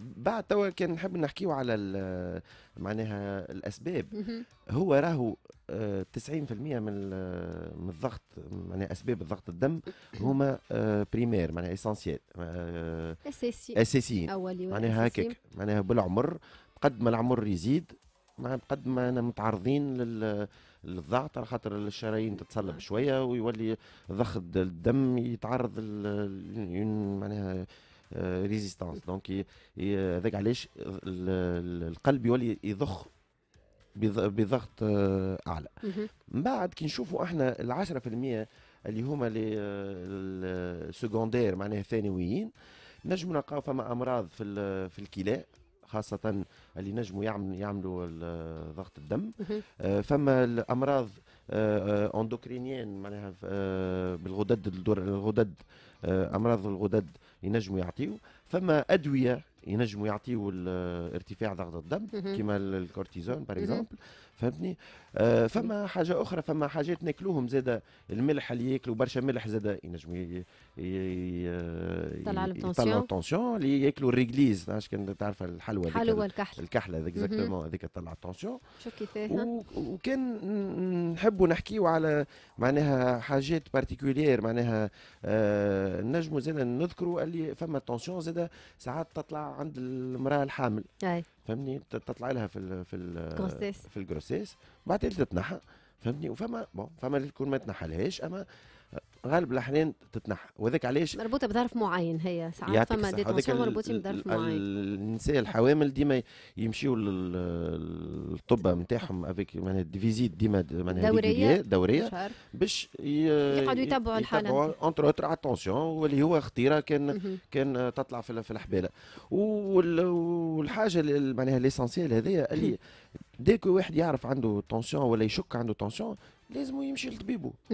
بعد توا كان نحب نحكيو على معناها الاسباب هو راهو 90% آه، من من الضغط معناها اسباب الضغط الدم هما بريمير آه، معناها اسانسيال اساسي آه، اساسيين معناها هكاك معناها بالعمر قد ما العمر يزيد مع قد ما انا متعرضين لل للضغط على خاطر الشرايين تتصلب شويه ويولي ضغط الدم يتعرض معناها ريزيستانس دونك هذاك علاش القلب يولي يضخ بضغط اعلى من بعد كي نشوفوا احنا ال 10% اللي هما لي السكوندير معناها ثانويين نجموا نلقاو فما امراض في في الكلى خاصه اللي نجموا يعملوا ضغط الدم فما الامراض آه، آه، اندوكرينيان معناها آه، بالغدد الغدد امراض الغدد ينجموا يعطيو فما ادويه ينجموا يعطيو ارتفاع ضغط الدم كما الكورتيزون باغ اكزومبل فهمتني آه فما حاجه اخرى فما حاجات ناكلوهم زاده الملح اللي ياكلوا برشا ملح زاده ينجموا يطلع التونسيون يطلع التونسيون آه، اللي ياكلوا الريغليز آه، تعرف كان تعرفها الحلوى الحلوى الكحل الكحله اكزاكتومون هذيك تطلع التونسيون شوف كيفاه وكان نحبوا نحكيوا على معناها حاجات بارتيكولير معناها آه، نجموا زاد نذكروا اللي فما التونسيون زاد ساعات تطلع عند المراه الحامل أي. فهمني تطلع لها في ال في ال في الجروسيس بعد تتنحى فهمني وفما بون فما اللي تكون ما تنحلهاش اما غالب الاحيان تتنحى وذاك علاش مربوطه بظرف معين هي ساعات فما دي تونسيون مربوطين بظرف معين النساء الحوامل ديما يمشيوا للطبه نتاعهم افيك معناها دي فيزيت ديما معناها دوريه دوريه باش يقعدوا يتبعوا الحاله اونتر اوتر اتونسيون واللي هو خطيره كان كان تطلع في الحباله والحاجه معناها ليسونسيال هذايا اللي ديكو واحد يعرف عنده تونسيون ولا يشك عنده تونسيون لازم يمشي لطبيبه